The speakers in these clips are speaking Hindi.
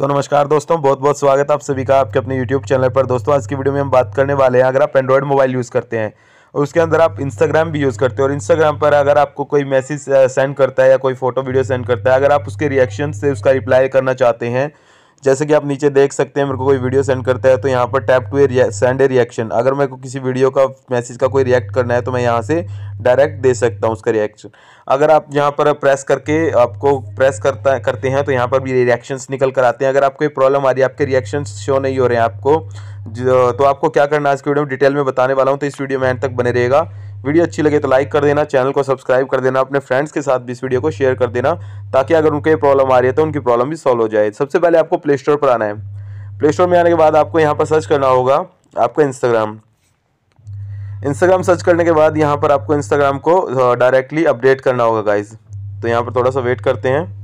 सो so, नमस्कार दोस्तों बहुत बहुत स्वागत है आप सभी का आपके अपने यूट्यूब चैनल पर दोस्तों आज की वीडियो में हम बात करने वाले हैं अगर आप एंड्रॉयड मोबाइल यूज़ करते हैं और उसके अंदर आप इंस्टाग्राम भी यूज़ करते हैं और इंस्टाग्राम पर अगर आपको कोई मैसेज सेंड करता है या कोई फोटो वीडियो सेंड करता है अगर आप उसके रिएक्शन से उसका रिप्लाई करना चाहते हैं जैसे कि आप नीचे देख सकते हैं मेरे को कोई वीडियो सेंड करता है तो यहाँ पर tap to a send a reaction अगर मेरे को किसी वीडियो का मैसेज का कोई रिएक्ट करना है तो मैं यहाँ से डायरेक्ट दे सकता हूँ उसका रिएक्शन अगर आप यहाँ पर प्रेस करके आपको प्रेस करता करते हैं तो यहाँ पर भी रिएक्शंस निकल कर आते हैं अगर आपको प्रॉब्लम आ रही है आपके रिएक्शंस शो नहीं हो रहे हैं आपको तो आपको क्या करना है इसके वीडियो में डिटेल में बताने वाला हूँ तो इस वीडियो में एंड तक बने रहेगा वीडियो अच्छी लगे तो लाइक कर देना चैनल को सब्सक्राइब कर देना अपने फ्रेंड्स के साथ भी इस वीडियो को शेयर कर देना ताकि अगर उनके प्रॉब्लम आ रही है तो उनकी प्रॉब्लम भी सॉल्व हो जाए सबसे पहले आपको प्ले स्टोर पर आना है प्ले स्टोर में आने के बाद आपको यहाँ पर सर्च करना होगा आपका इंस्टाग्राम इंस्टाग्राम सर्च करने के बाद यहाँ पर आपको इंस्टाग्राम को डायरेक्टली uh, अपडेट करना होगा गाइज तो यहाँ पर थोड़ा सा वेट करते हैं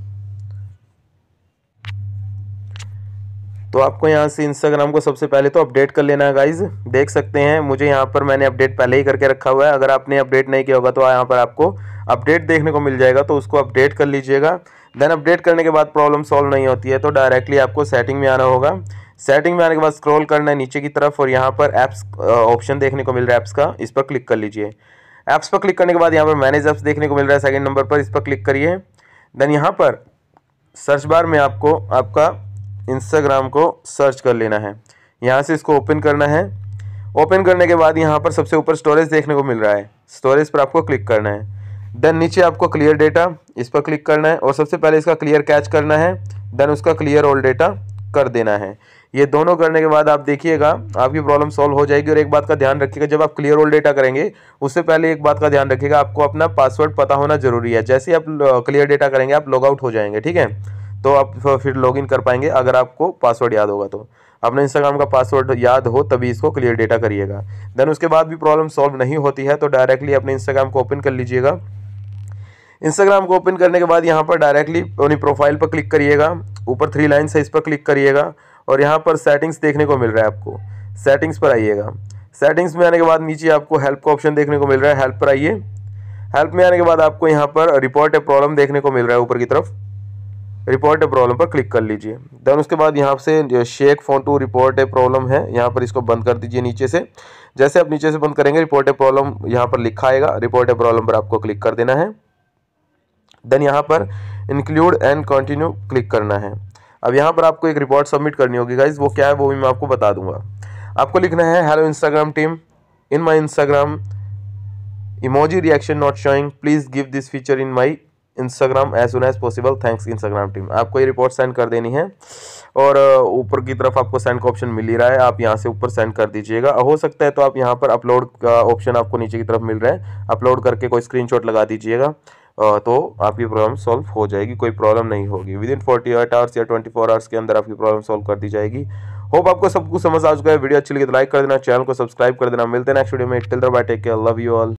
तो आपको यहाँ से इंस्टाग्राम को सबसे पहले तो अपडेट कर लेना है गाइज देख सकते हैं मुझे यहाँ पर मैंने अपडेट पहले ही करके रखा हुआ है अगर आपने अपडेट नहीं किया होगा तो यहाँ पर आपको अपडेट देखने को मिल जाएगा तो उसको अपडेट कर लीजिएगा देन अपडेट करने के बाद प्रॉब्लम सॉल्व नहीं होती है तो डायरेक्टली आपको सेटिंग में आना होगा सेटिंग में आने के बाद स्क्रॉल करना है नीचे की तरफ और यहाँ पर ऐप्स ऑप्शन देखने को मिल रहा है ऐप्स का इस पर क्लिक कर लीजिए ऐप्स पर क्लिक करने के बाद यहाँ पर मैनेज ऐप्स देखने को मिल रहा है सेकेंड नंबर पर इस पर क्लिक करिए देन यहाँ पर सर्च बार में आपको आपका इंस्टाग्राम को सर्च कर लेना है यहाँ से इसको ओपन करना है ओपन करने के बाद यहाँ पर सबसे ऊपर स्टोरेज देखने को मिल रहा है स्टोरेज पर आपको क्लिक करना है देन नीचे आपको क्लियर डेटा इस पर क्लिक करना है और सबसे पहले इसका क्लियर कैच करना है देन उसका क्लियर ऑल डेटा कर देना है ये दोनों करने के बाद आप देखिएगा आपकी प्रॉब्लम सॉल्व हो जाएगी और एक बात का ध्यान रखिएगा जब आप क्लियर ऑल डेटा करेंगे उससे पहले एक बात का ध्यान रखिएगा आपको अपना पासवर्ड पता होना जरूरी है जैसे आप क्लियर डेटा करेंगे आप लॉग आउट हो जाएंगे ठीक है तो आप फिर लॉगिन कर पाएंगे अगर आपको पासवर्ड याद होगा तो अपने इंस्टाग्राम का पासवर्ड याद हो तभी इसको क्लियर डेटा करिएगा देन उसके बाद भी प्रॉब्लम सॉल्व नहीं होती है तो डायरेक्टली अपने इंस्टाग्राम को ओपन कर लीजिएगा इंस्टाग्राम को ओपन करने के बाद यहाँ पर डायरेक्टली अपनी प्रोफाइल पर क्लिक करिएगा ऊपर थ्री लाइन्स है इस पर क्लिक करिएगा और यहाँ पर सेटिंग्स देखने को मिल रहा है आपको सेटिंग्स पर आइएगा सेटिंग्स में आने के बाद नीचे आपको हेल्प का ऑप्शन देखने को मिल रहा है हेल्प पर आइए हेल्प में आने के बाद आपको यहाँ पर रिपोर्ट ए प्रॉब्लम देखने को मिल रहा है ऊपर की तरफ रिपोर्ट ए प्रॉब्लम पर क्लिक कर लीजिए देन उसके बाद यहाँ से shake phone to report a problem है यहाँ पर इसको बंद कर दीजिए नीचे से जैसे आप नीचे से बंद करेंगे रिपोर्ट ए प्रॉब्लम यहाँ पर लिखा आएगा रिपोर्ट ए प्रॉब्लम पर आपको क्लिक कर देना है देन यहाँ पर इंक्लूड एंड कंटिन्यू क्लिक करना है अब यहाँ पर आपको एक रिपोर्ट सबमिट करनी होगी गाइज वो क्या है वो भी मैं आपको बता दूंगा आपको लिखना है hello Instagram team in my Instagram emoji reaction not showing please give this feature in my Instagram as soon as possible thanks Instagram team आपको ये रिपोर्ट सेंड कर देनी है और ऊपर की तरफ आपको सेंड का ऑप्शन मिल ही रहा है आप यहाँ से ऊपर सेंड कर दीजिएगा हो सकता है तो आप यहाँ पर अपलोड का ऑप्शन आपको नीचे की तरफ मिल रहा है अपलोड करके कोई स्क्रीन लगा दीजिएगा तो आपकी प्रॉब्लम सॉल्व हो जाएगी कोई प्रॉब्लम नहीं होगी within forty eight hours या ट्वेंटी फोर आवर्स के अंदर आपकी प्रॉब्लम सॉल्व कर दी जाएगी होप आपको सब कुछ समझ आ चुका है वीडियो अच्छी लगी तो लाइक कर देना चैनल को सब्सक्राइब कर देना मिलते हैं नेक्स्ट वीडियो में till the bye take care love you all